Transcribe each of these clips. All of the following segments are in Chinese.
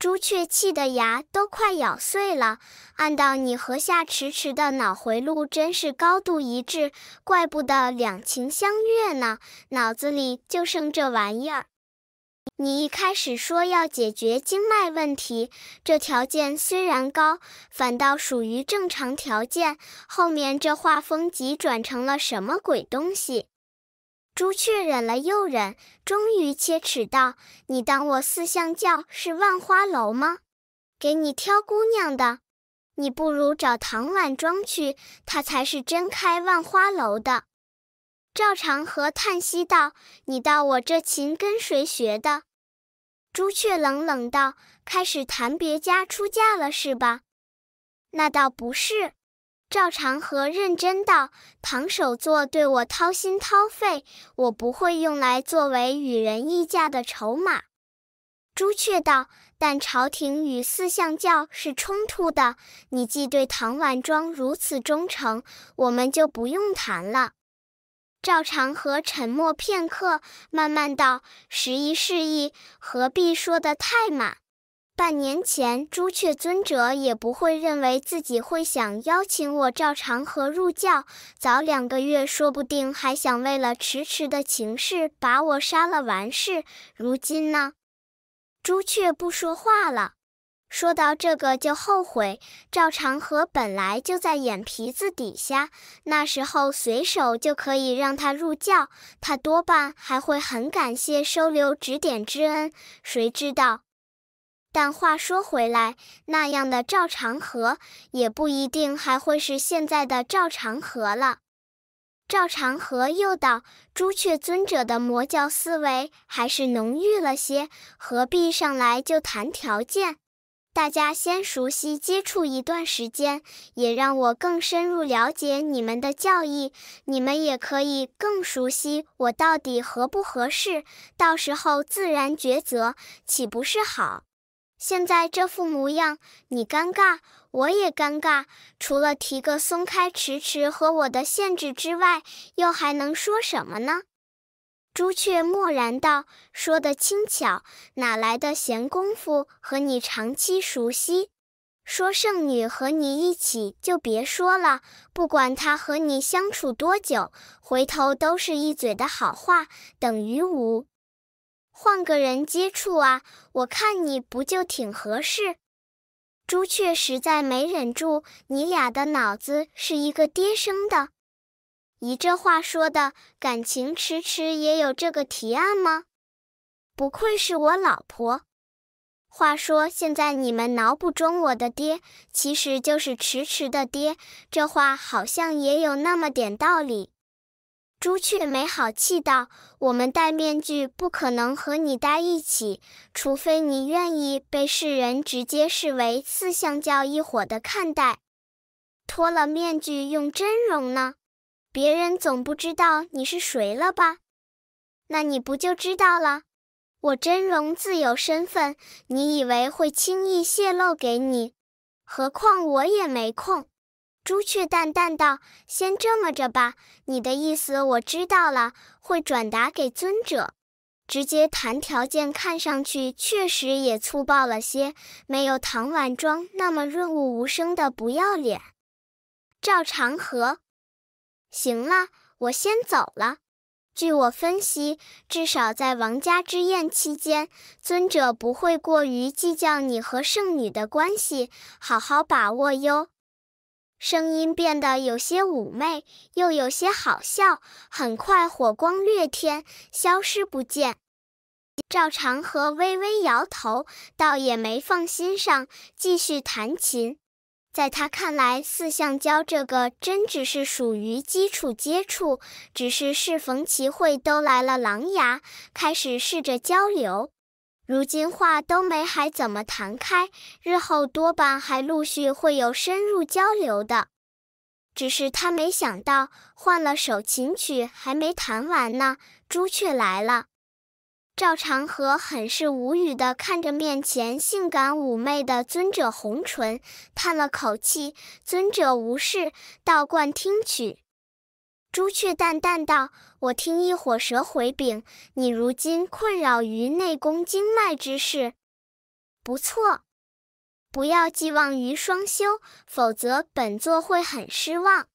朱雀气的牙都快咬碎了，按道你和夏迟迟的脑回路真是高度一致，怪不得两情相悦呢。脑子里就剩这玩意儿。你一开始说要解决经脉问题，这条件虽然高，反倒属于正常条件。后面这画风急转成了什么鬼东西？朱雀忍了又忍，终于切齿道：“你当我四象教是万花楼吗？给你挑姑娘的，你不如找唐婉庄去，她才是真开万花楼的。”赵长河叹息道：“你到我这琴跟谁学的？”朱雀冷冷道：“开始弹别家出嫁了是吧？那倒不是。”赵长河认真道：“唐首座对我掏心掏肺，我不会用来作为与人议价的筹码。”朱雀道：“但朝廷与四象教是冲突的，你既对唐婉庄如此忠诚，我们就不用谈了。”赵长河沉默片刻，慢慢道：“十一，示意何必说的太满。”半年前，朱雀尊者也不会认为自己会想邀请我赵长河入教，早两个月说不定还想为了迟迟的情事把我杀了完事。如今呢？朱雀不说话了。说到这个就后悔，赵长河本来就在眼皮子底下，那时候随手就可以让他入教，他多半还会很感谢收留指点之恩，谁知道？但话说回来，那样的赵长河也不一定还会是现在的赵长河了。赵长河又道：“朱雀尊者的魔教思维还是浓郁了些，何必上来就谈条件？大家先熟悉接触一段时间，也让我更深入了解你们的教义，你们也可以更熟悉我到底合不合适。到时候自然抉择，岂不是好？”现在这副模样，你尴尬，我也尴尬。除了提个松开，迟迟和我的限制之外，又还能说什么呢？朱雀默然道：“说的轻巧，哪来的闲工夫和你长期熟悉？说圣女和你一起就别说了，不管她和你相处多久，回头都是一嘴的好话，等于无。”换个人接触啊！我看你不就挺合适？朱雀实在没忍住，你俩的脑子是一个爹生的。你这话说的，感情迟迟也有这个提案吗？不愧是我老婆。话说，现在你们脑不中我的爹，其实就是迟迟的爹，这话好像也有那么点道理。朱雀没好气道：“我们戴面具，不可能和你待一起，除非你愿意被世人直接视为四象教一伙的看待。脱了面具，用真容呢？别人总不知道你是谁了吧？那你不就知道了？我真容自有身份，你以为会轻易泄露给你？何况我也没空。”朱雀淡淡道：“先这么着吧，你的意思我知道了，会转达给尊者。直接谈条件，看上去确实也粗暴了些，没有唐婉庄那么润物无声的不要脸。”赵长河，行了，我先走了。据我分析，至少在王家之宴期间，尊者不会过于计较你和圣女的关系，好好把握哟。声音变得有些妩媚，又有些好笑。很快，火光掠天，消失不见。赵长河微微摇头，倒也没放心上，继续弹琴。在他看来，四象交这个真只是属于基础接触，只是适逢其会，都来了。狼牙开始试着交流。如今话都没，还怎么谈开？日后多半还陆续会有深入交流的。只是他没想到，换了首琴曲，还没弹完呢，朱雀来了。赵长河很是无语的看着面前性感妩媚的尊者，红唇叹了口气：“尊者无事，道观听曲。”朱雀淡淡道：“我听一火蛇回禀，你如今困扰于内功经脉之事，不错。不要寄望于双修，否则本座会很失望。”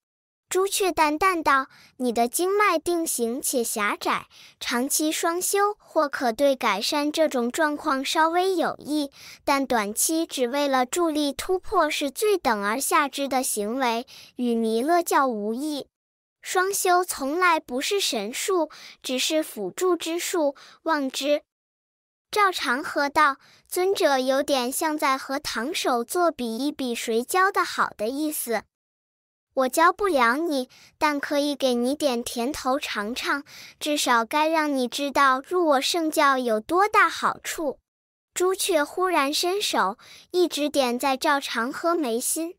朱雀淡淡道：“你的经脉定型且狭窄，长期双修或可对改善这种状况稍微有益，但短期只为了助力突破是最等而下之的行为，与弥勒教无异。”双修从来不是神术，只是辅助之术。望之，赵长河道：“尊者有点像在和唐手作比一比，谁教的好的意思。我教不了你，但可以给你点甜头尝尝，至少该让你知道入我圣教有多大好处。”朱雀忽然伸手，一指点在赵长河眉心。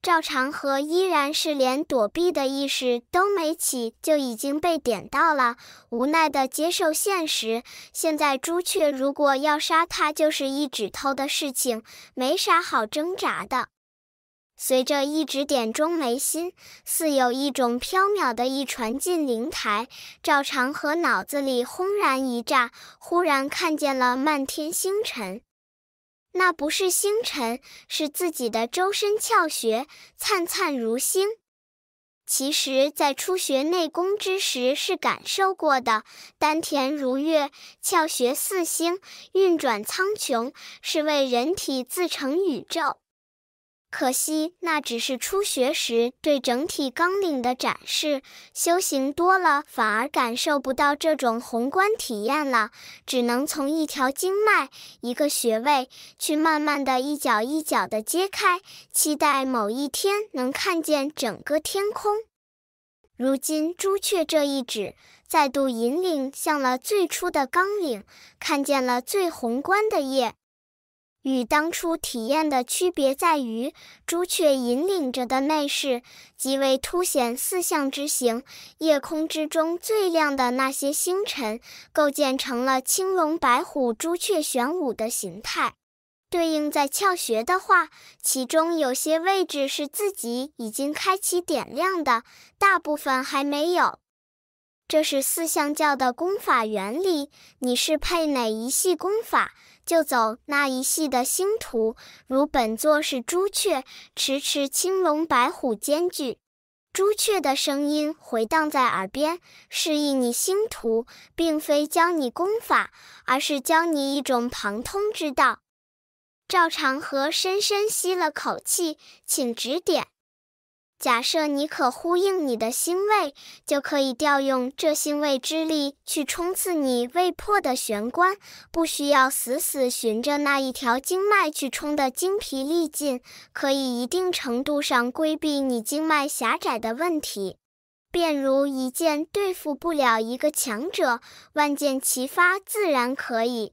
赵长河依然是连躲避的意识都没起，就已经被点到了，无奈的接受现实。现在朱雀如果要杀他，就是一指头的事情，没啥好挣扎的。随着一指点中眉心，似有一种飘渺的意传进灵台，赵长河脑子里轰然一炸，忽然看见了漫天星辰。那不是星辰，是自己的周身窍穴，灿灿如星。其实，在初学内功之时是感受过的，丹田如月，窍穴似星运转苍穹，是为人体自成宇宙。可惜，那只是初学时对整体纲领的展示。修行多了，反而感受不到这种宏观体验了，只能从一条经脉、一个穴位去慢慢的一角一角的揭开。期待某一天能看见整个天空。如今，朱雀这一指再度引领向了最初的纲领，看见了最宏观的夜。与当初体验的区别在于，朱雀引领着的内饰极为凸显四象之形，夜空之中最亮的那些星辰，构建成了青龙、白虎、朱雀、玄武的形态。对应在窍穴的话，其中有些位置是自己已经开启点亮的，大部分还没有。这是四象教的功法原理，你是配哪一系功法，就走那一系的星图。如本座是朱雀，迟迟青龙、白虎兼具。朱雀的声音回荡在耳边，示意你星图并非教你功法，而是教你一种旁通之道。赵长河深深吸了口气，请指点。假设你可呼应你的星位，就可以调用这星位之力去冲刺你未破的玄关，不需要死死循着那一条经脉去冲得精疲力尽，可以一定程度上规避你经脉狭窄的问题。便如一剑对付不了一个强者，万箭齐发自然可以。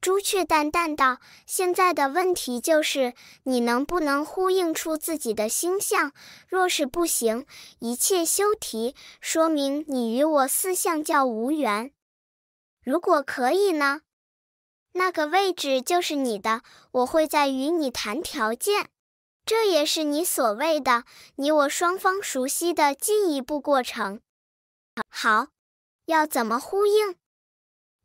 朱雀淡淡道：“现在的问题就是你能不能呼应出自己的星象。若是不行，一切休提，说明你与我四象教无缘。如果可以呢？那个位置就是你的，我会再与你谈条件。这也是你所谓的你我双方熟悉的进一步过程。好，要怎么呼应？”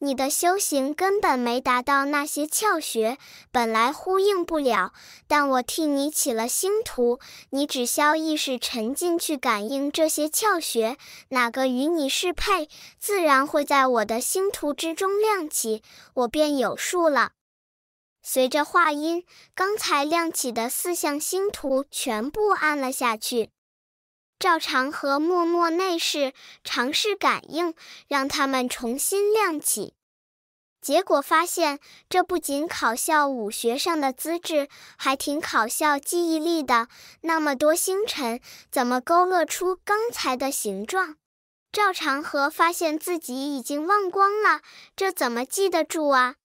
你的修行根本没达到那些窍穴，本来呼应不了，但我替你起了星图，你只需意识沉浸去感应这些窍穴，哪个与你适配，自然会在我的星图之中亮起，我便有数了。随着话音，刚才亮起的四象星图全部暗了下去。赵长和默默内视，尝试感应，让他们重新亮起。结果发现，这不仅考校武学上的资质，还挺考校记忆力的。那么多星辰，怎么勾勒出刚才的形状？赵长河发现自己已经忘光了，这怎么记得住啊？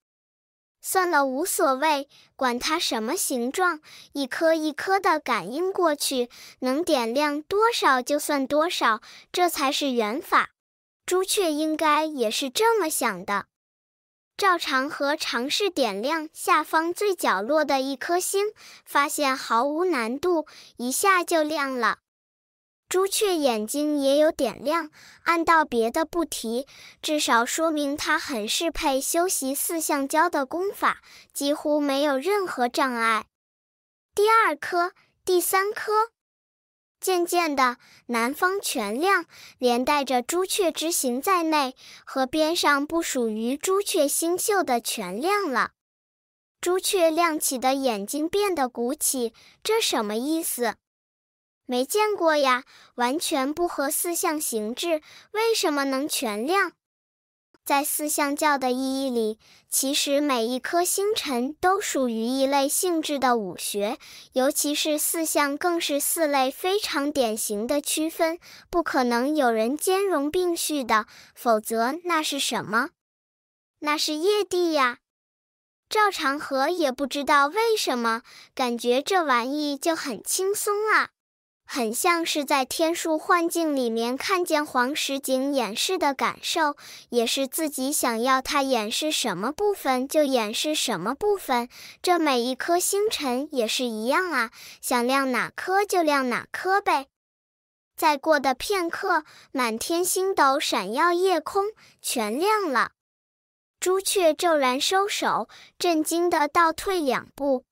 算了，无所谓，管它什么形状，一颗一颗的感应过去，能点亮多少就算多少，这才是元法。朱雀应该也是这么想的。照常和尝试点亮下方最角落的一颗星，发现毫无难度，一下就亮了。朱雀眼睛也有点亮，按道别的不提，至少说明他很适配修习四象交的功法，几乎没有任何障碍。第二颗，第三颗。渐渐的，南方全亮，连带着朱雀之行在内，河边上不属于朱雀星宿的全亮了。朱雀亮起的眼睛变得鼓起，这什么意思？没见过呀，完全不合四象形制，为什么能全亮？在四象教的意义里，其实每一颗星辰都属于一类性质的武学，尤其是四象更是四类非常典型的区分，不可能有人兼容并蓄的，否则那是什么？那是业地呀！赵长河也不知道为什么，感觉这玩意就很轻松啊。很像是在天数幻境里面看见黄石景演示的感受，也是自己想要他演示什么部分就演示什么部分。这每一颗星辰也是一样啊，想亮哪颗就亮哪颗呗。再过的片刻，满天星斗闪耀夜空，全亮了。朱雀骤然收手，震惊的倒退两步。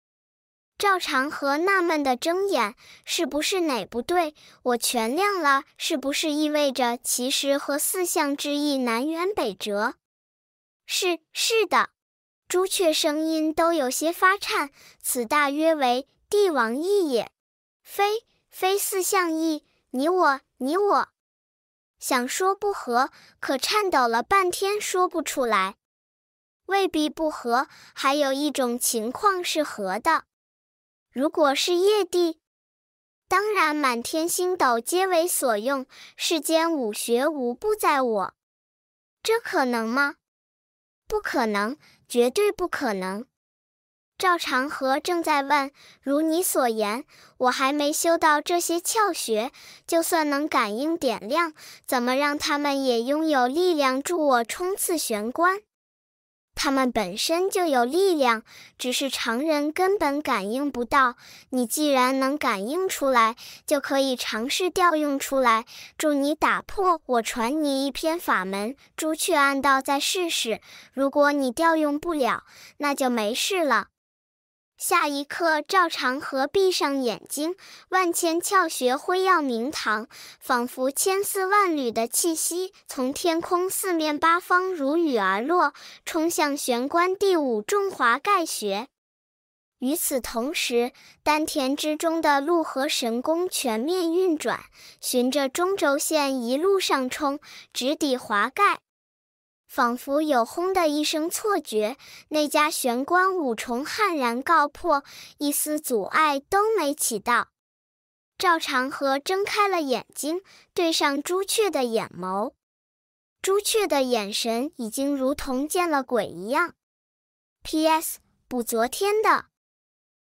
赵长河纳闷地睁眼，是不是哪不对？我全亮了，是不是意味着其实和四象之意南辕北辙？是，是的。朱雀声音都有些发颤，此大约为帝王意也。非，非四象意。你我，你我想说不和，可颤抖了半天说不出来。未必不和，还有一种情况是和的。如果是业地，当然满天星斗皆为所用，世间武学无不在我。这可能吗？不可能，绝对不可能。赵长河正在问，如你所言，我还没修到这些窍穴，就算能感应点亮，怎么让他们也拥有力量助我冲刺玄关？他们本身就有力量，只是常人根本感应不到。你既然能感应出来，就可以尝试调用出来。祝你打破！我传你一篇法门——朱雀暗道，再试试。如果你调用不了，那就没事了。下一刻，赵长河闭上眼睛，万千窍穴辉耀明堂，仿佛千丝万缕的气息从天空四面八方如雨而落，冲向玄关第五中华盖穴。与此同时，丹田之中的陆河神功全面运转，循着中轴线一路上冲，直抵华盖。仿佛有轰的一声错觉，那家玄关五重悍然告破，一丝阻碍都没起到。赵长河睁开了眼睛，对上朱雀的眼眸，朱雀的眼神已经如同见了鬼一样。P.S. 补昨天的。